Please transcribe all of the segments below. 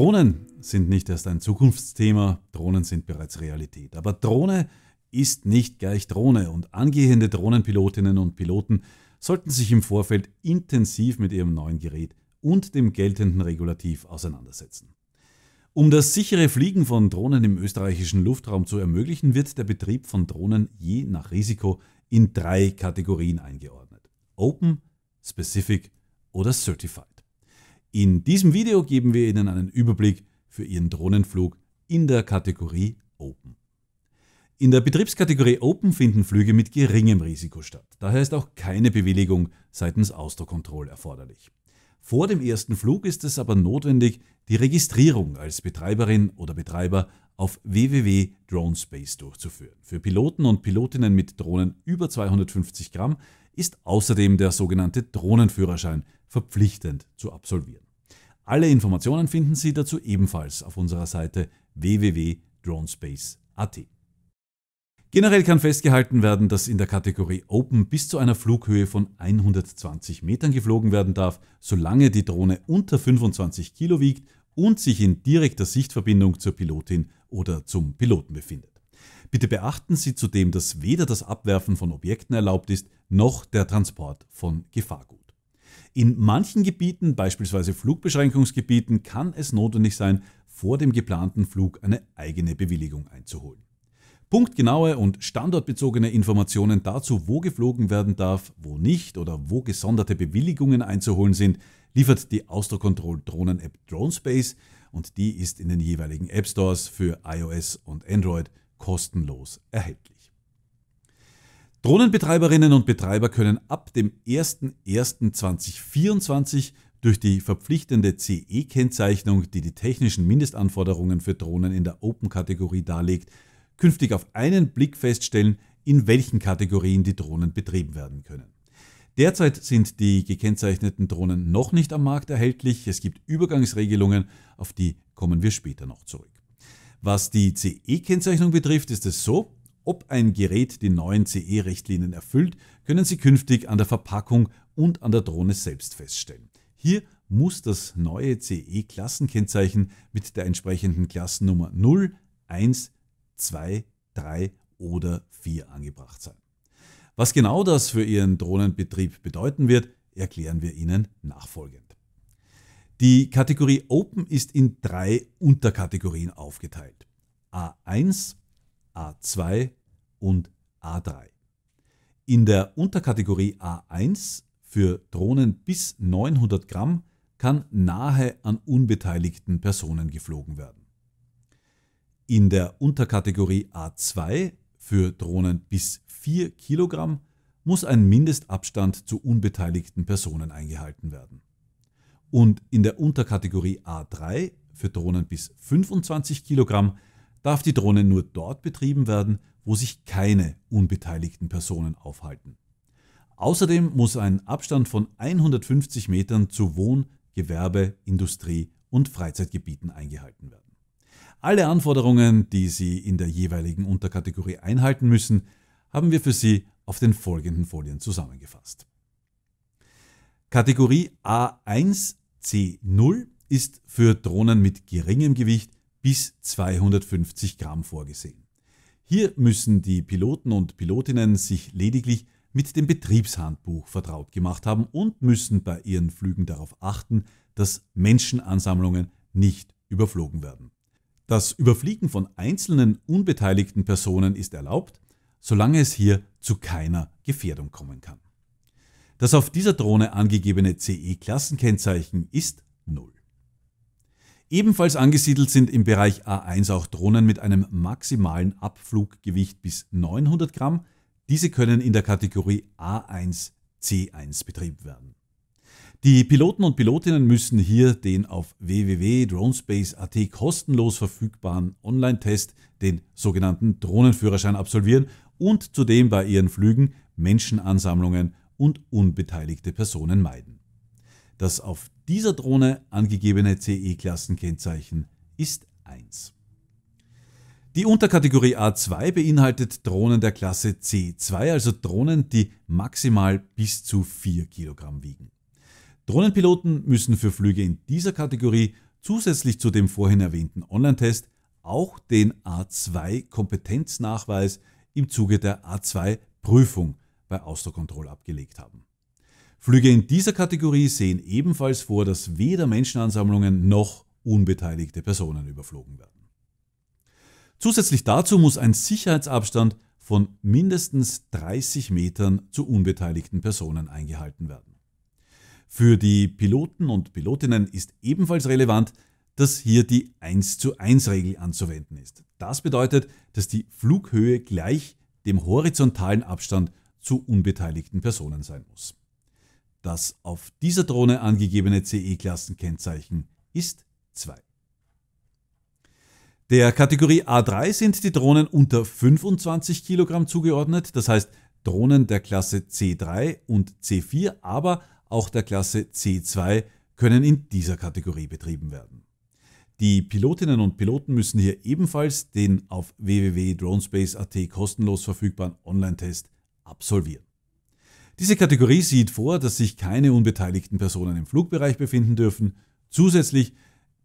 Drohnen sind nicht erst ein Zukunftsthema, Drohnen sind bereits Realität. Aber Drohne ist nicht gleich Drohne und angehende Drohnenpilotinnen und Piloten sollten sich im Vorfeld intensiv mit ihrem neuen Gerät und dem geltenden Regulativ auseinandersetzen. Um das sichere Fliegen von Drohnen im österreichischen Luftraum zu ermöglichen, wird der Betrieb von Drohnen je nach Risiko in drei Kategorien eingeordnet. Open, Specific oder Certified. In diesem Video geben wir Ihnen einen Überblick für Ihren Drohnenflug in der Kategorie Open. In der Betriebskategorie Open finden Flüge mit geringem Risiko statt. Daher ist auch keine Bewilligung seitens Austrocontrol erforderlich. Vor dem ersten Flug ist es aber notwendig, die Registrierung als Betreiberin oder Betreiber auf www.dronespace durchzuführen. Für Piloten und Pilotinnen mit Drohnen über 250 Gramm ist außerdem der sogenannte Drohnenführerschein verpflichtend zu absolvieren. Alle Informationen finden Sie dazu ebenfalls auf unserer Seite www.dronespace.at. Generell kann festgehalten werden, dass in der Kategorie Open bis zu einer Flughöhe von 120 Metern geflogen werden darf, solange die Drohne unter 25 Kilo wiegt und sich in direkter Sichtverbindung zur Pilotin oder zum Piloten befindet. Bitte beachten Sie zudem, dass weder das Abwerfen von Objekten erlaubt ist, noch der Transport von Gefahrgut. In manchen Gebieten, beispielsweise Flugbeschränkungsgebieten, kann es notwendig sein, vor dem geplanten Flug eine eigene Bewilligung einzuholen. Punktgenaue und standortbezogene Informationen dazu, wo geflogen werden darf, wo nicht oder wo gesonderte Bewilligungen einzuholen sind, liefert die Austrocontrol Drohnen-App DroneSpace und die ist in den jeweiligen App Stores für iOS und Android kostenlos erhältlich. Drohnenbetreiberinnen und Betreiber können ab dem 01.01.2024 durch die verpflichtende CE-Kennzeichnung, die die technischen Mindestanforderungen für Drohnen in der Open-Kategorie darlegt, künftig auf einen Blick feststellen, in welchen Kategorien die Drohnen betrieben werden können. Derzeit sind die gekennzeichneten Drohnen noch nicht am Markt erhältlich. Es gibt Übergangsregelungen, auf die kommen wir später noch zurück. Was die CE-Kennzeichnung betrifft, ist es so, ob ein Gerät die neuen CE-Richtlinien erfüllt, können Sie künftig an der Verpackung und an der Drohne selbst feststellen. Hier muss das neue CE-Klassenkennzeichen mit der entsprechenden Klassennummer 0, 1, 2, 3 oder 4 angebracht sein. Was genau das für Ihren Drohnenbetrieb bedeuten wird, erklären wir Ihnen nachfolgend. Die Kategorie Open ist in drei Unterkategorien aufgeteilt. A1, A2 und A3. In der Unterkategorie A1 für Drohnen bis 900 Gramm kann nahe an unbeteiligten Personen geflogen werden. In der Unterkategorie A2 für Drohnen bis 4 Kilogramm muss ein Mindestabstand zu unbeteiligten Personen eingehalten werden. Und in der Unterkategorie A3 für Drohnen bis 25 Kilogramm darf die Drohne nur dort betrieben werden, wo sich keine unbeteiligten Personen aufhalten. Außerdem muss ein Abstand von 150 Metern zu Wohn-, Gewerbe-, Industrie- und Freizeitgebieten eingehalten werden. Alle Anforderungen, die Sie in der jeweiligen Unterkategorie einhalten müssen, haben wir für Sie auf den folgenden Folien zusammengefasst. Kategorie A1C0 ist für Drohnen mit geringem Gewicht bis 250 Gramm vorgesehen. Hier müssen die Piloten und Pilotinnen sich lediglich mit dem Betriebshandbuch vertraut gemacht haben und müssen bei ihren Flügen darauf achten, dass Menschenansammlungen nicht überflogen werden. Das Überfliegen von einzelnen unbeteiligten Personen ist erlaubt, solange es hier zu keiner Gefährdung kommen kann. Das auf dieser Drohne angegebene CE-Klassenkennzeichen ist Null. Ebenfalls angesiedelt sind im Bereich A1 auch Drohnen mit einem maximalen Abfluggewicht bis 900 Gramm. Diese können in der Kategorie A1-C1 betrieben werden. Die Piloten und Pilotinnen müssen hier den auf www.dronespace.at kostenlos verfügbaren Online-Test, den sogenannten Drohnenführerschein, absolvieren und zudem bei ihren Flügen Menschenansammlungen und unbeteiligte Personen meiden. Das auf dieser Drohne angegebene CE-Klassenkennzeichen ist 1. Die Unterkategorie A2 beinhaltet Drohnen der Klasse C2, also Drohnen, die maximal bis zu 4 kg wiegen. Drohnenpiloten müssen für Flüge in dieser Kategorie zusätzlich zu dem vorhin erwähnten Online-Test auch den A2-Kompetenznachweis im Zuge der A2-Prüfung bei Austrocontrol abgelegt haben. Flüge in dieser Kategorie sehen ebenfalls vor, dass weder Menschenansammlungen noch unbeteiligte Personen überflogen werden. Zusätzlich dazu muss ein Sicherheitsabstand von mindestens 30 Metern zu unbeteiligten Personen eingehalten werden. Für die Piloten und Pilotinnen ist ebenfalls relevant, dass hier die 1 zu 1 Regel anzuwenden ist. Das bedeutet, dass die Flughöhe gleich dem horizontalen Abstand zu unbeteiligten Personen sein muss. Das auf dieser Drohne angegebene CE-Klassenkennzeichen ist 2. Der Kategorie A3 sind die Drohnen unter 25 Kilogramm zugeordnet, das heißt Drohnen der Klasse C3 und C4, aber auch der Klasse C2 können in dieser Kategorie betrieben werden. Die Pilotinnen und Piloten müssen hier ebenfalls den auf www.dronespace.at kostenlos verfügbaren Online-Test absolvieren. Diese Kategorie sieht vor, dass sich keine unbeteiligten Personen im Flugbereich befinden dürfen. Zusätzlich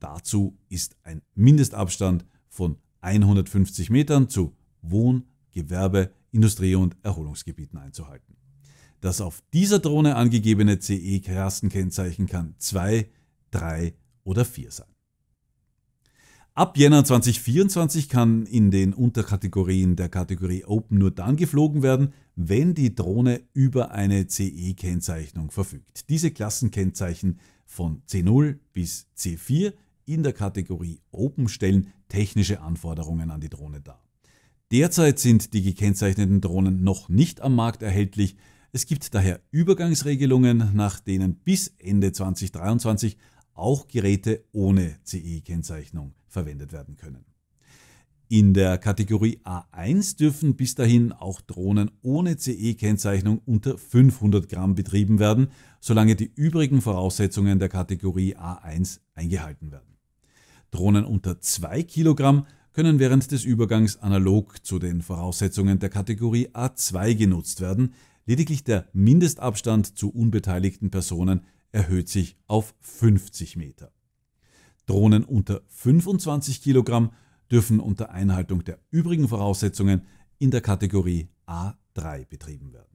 dazu ist ein Mindestabstand von 150 Metern zu Wohn-, Gewerbe-, Industrie- und Erholungsgebieten einzuhalten. Das auf dieser Drohne angegebene CE-Krastenkennzeichen kann 2, 3 oder 4 sein. Ab Jänner 2024 kann in den Unterkategorien der Kategorie Open nur dann geflogen werden, wenn die Drohne über eine CE-Kennzeichnung verfügt. Diese Klassenkennzeichen von C0 bis C4 in der Kategorie Open stellen technische Anforderungen an die Drohne dar. Derzeit sind die gekennzeichneten Drohnen noch nicht am Markt erhältlich. Es gibt daher Übergangsregelungen, nach denen bis Ende 2023 auch Geräte ohne CE-Kennzeichnung verwendet werden können. In der Kategorie A1 dürfen bis dahin auch Drohnen ohne CE-Kennzeichnung unter 500 Gramm betrieben werden, solange die übrigen Voraussetzungen der Kategorie A1 eingehalten werden. Drohnen unter 2 Kilogramm können während des Übergangs analog zu den Voraussetzungen der Kategorie A2 genutzt werden. Lediglich der Mindestabstand zu unbeteiligten Personen erhöht sich auf 50 Meter. Drohnen unter 25 Kilogramm dürfen unter Einhaltung der übrigen Voraussetzungen in der Kategorie A3 betrieben werden.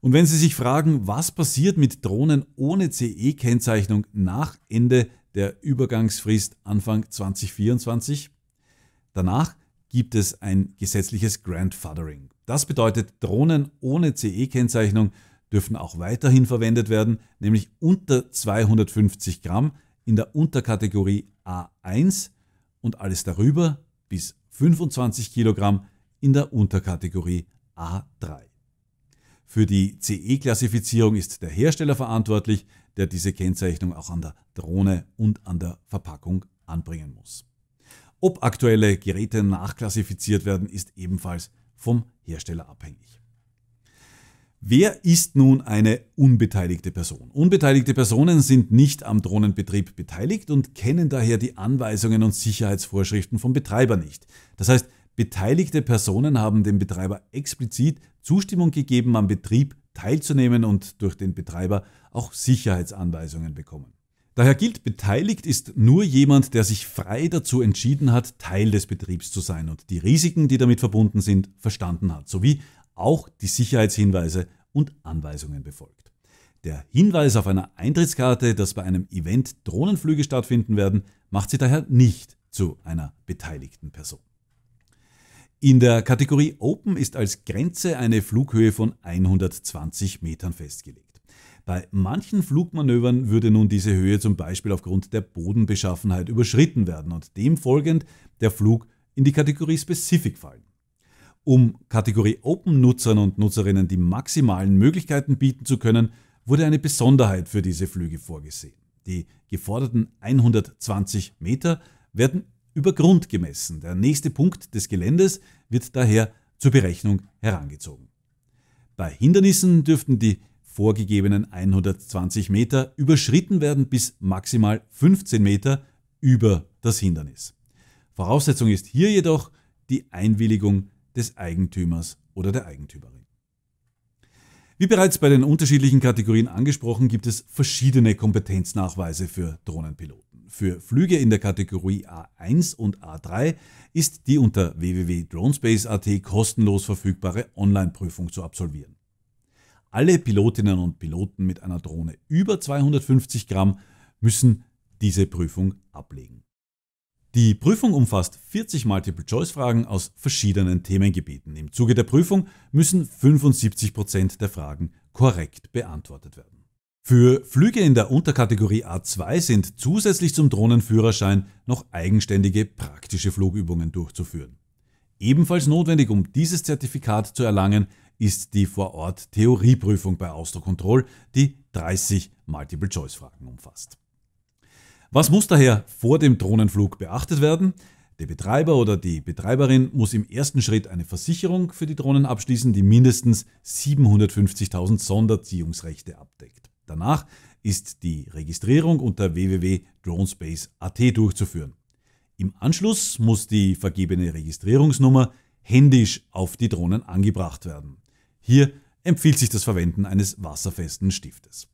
Und wenn Sie sich fragen, was passiert mit Drohnen ohne CE-Kennzeichnung nach Ende der Übergangsfrist Anfang 2024? Danach gibt es ein gesetzliches Grandfathering. Das bedeutet, Drohnen ohne CE-Kennzeichnung dürfen auch weiterhin verwendet werden, nämlich unter 250 Gramm in der Unterkategorie A1 und alles darüber bis 25 Kilogramm in der Unterkategorie A3. Für die CE-Klassifizierung ist der Hersteller verantwortlich, der diese Kennzeichnung auch an der Drohne und an der Verpackung anbringen muss. Ob aktuelle Geräte nachklassifiziert werden, ist ebenfalls vom Hersteller abhängig. Wer ist nun eine unbeteiligte Person? Unbeteiligte Personen sind nicht am Drohnenbetrieb beteiligt und kennen daher die Anweisungen und Sicherheitsvorschriften vom Betreiber nicht. Das heißt, beteiligte Personen haben dem Betreiber explizit Zustimmung gegeben, am Betrieb teilzunehmen und durch den Betreiber auch Sicherheitsanweisungen bekommen. Daher gilt, beteiligt ist nur jemand, der sich frei dazu entschieden hat, Teil des Betriebs zu sein und die Risiken, die damit verbunden sind, verstanden hat, sowie auch die Sicherheitshinweise und Anweisungen befolgt. Der Hinweis auf einer Eintrittskarte, dass bei einem Event Drohnenflüge stattfinden werden, macht sie daher nicht zu einer beteiligten Person. In der Kategorie Open ist als Grenze eine Flughöhe von 120 Metern festgelegt. Bei manchen Flugmanövern würde nun diese Höhe zum Beispiel aufgrund der Bodenbeschaffenheit überschritten werden und demfolgend der Flug in die Kategorie Specific fallen. Um Kategorie Open-Nutzern und Nutzerinnen die maximalen Möglichkeiten bieten zu können, wurde eine Besonderheit für diese Flüge vorgesehen. Die geforderten 120 Meter werden über Grund gemessen. Der nächste Punkt des Geländes wird daher zur Berechnung herangezogen. Bei Hindernissen dürften die vorgegebenen 120 Meter überschritten werden bis maximal 15 Meter über das Hindernis. Voraussetzung ist hier jedoch die Einwilligung der des Eigentümers oder der Eigentümerin. Wie bereits bei den unterschiedlichen Kategorien angesprochen, gibt es verschiedene Kompetenznachweise für Drohnenpiloten. Für Flüge in der Kategorie A1 und A3 ist die unter www.dronespace.at kostenlos verfügbare Online-Prüfung zu absolvieren. Alle Pilotinnen und Piloten mit einer Drohne über 250 Gramm müssen diese Prüfung ablegen. Die Prüfung umfasst 40 Multiple-Choice-Fragen aus verschiedenen Themengebieten. Im Zuge der Prüfung müssen 75% Prozent der Fragen korrekt beantwortet werden. Für Flüge in der Unterkategorie A2 sind zusätzlich zum Drohnenführerschein noch eigenständige praktische Flugübungen durchzuführen. Ebenfalls notwendig, um dieses Zertifikat zu erlangen, ist die Vorort-Theorieprüfung bei Austro-Control, die 30 Multiple-Choice-Fragen umfasst. Was muss daher vor dem Drohnenflug beachtet werden? Der Betreiber oder die Betreiberin muss im ersten Schritt eine Versicherung für die Drohnen abschließen, die mindestens 750.000 Sonderziehungsrechte abdeckt. Danach ist die Registrierung unter www.dronespace.at durchzuführen. Im Anschluss muss die vergebene Registrierungsnummer händisch auf die Drohnen angebracht werden. Hier empfiehlt sich das Verwenden eines wasserfesten Stiftes.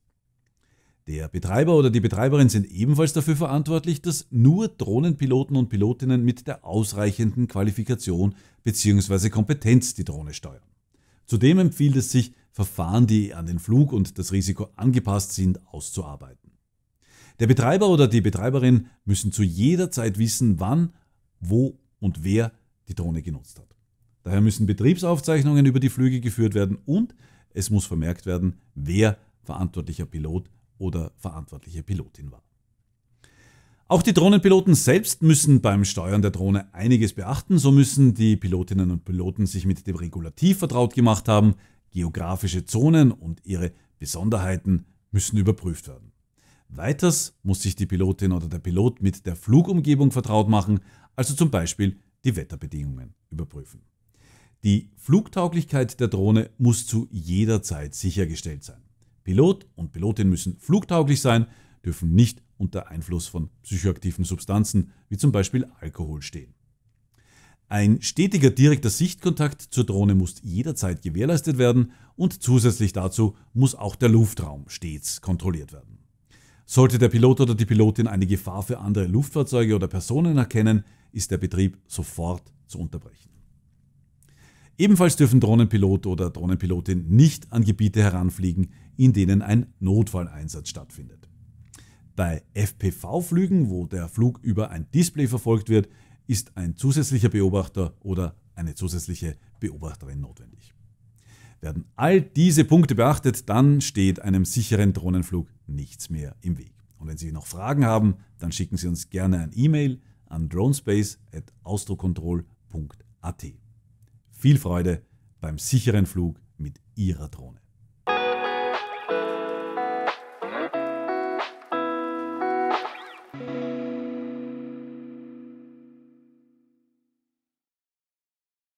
Der Betreiber oder die Betreiberin sind ebenfalls dafür verantwortlich, dass nur Drohnenpiloten und Pilotinnen mit der ausreichenden Qualifikation bzw. Kompetenz die Drohne steuern. Zudem empfiehlt es sich, Verfahren, die an den Flug und das Risiko angepasst sind, auszuarbeiten. Der Betreiber oder die Betreiberin müssen zu jeder Zeit wissen, wann, wo und wer die Drohne genutzt hat. Daher müssen Betriebsaufzeichnungen über die Flüge geführt werden und es muss vermerkt werden, wer verantwortlicher Pilot oder verantwortliche Pilotin war. Auch die Drohnenpiloten selbst müssen beim Steuern der Drohne einiges beachten. So müssen die Pilotinnen und Piloten sich mit dem Regulativ vertraut gemacht haben, geografische Zonen und ihre Besonderheiten müssen überprüft werden. Weiters muss sich die Pilotin oder der Pilot mit der Flugumgebung vertraut machen, also zum Beispiel die Wetterbedingungen überprüfen. Die Flugtauglichkeit der Drohne muss zu jeder Zeit sichergestellt sein. Pilot und Pilotin müssen flugtauglich sein, dürfen nicht unter Einfluss von psychoaktiven Substanzen wie zum Beispiel Alkohol stehen. Ein stetiger direkter Sichtkontakt zur Drohne muss jederzeit gewährleistet werden und zusätzlich dazu muss auch der Luftraum stets kontrolliert werden. Sollte der Pilot oder die Pilotin eine Gefahr für andere Luftfahrzeuge oder Personen erkennen, ist der Betrieb sofort zu unterbrechen. Ebenfalls dürfen Drohnenpilot oder Drohnenpilotin nicht an Gebiete heranfliegen, in denen ein Notfalleinsatz stattfindet. Bei FPV-Flügen, wo der Flug über ein Display verfolgt wird, ist ein zusätzlicher Beobachter oder eine zusätzliche Beobachterin notwendig. Werden all diese Punkte beachtet, dann steht einem sicheren Drohnenflug nichts mehr im Weg. Und wenn Sie noch Fragen haben, dann schicken Sie uns gerne ein E-Mail an dronespace.austrocontrol.at. Viel Freude beim sicheren Flug mit Ihrer Drohne.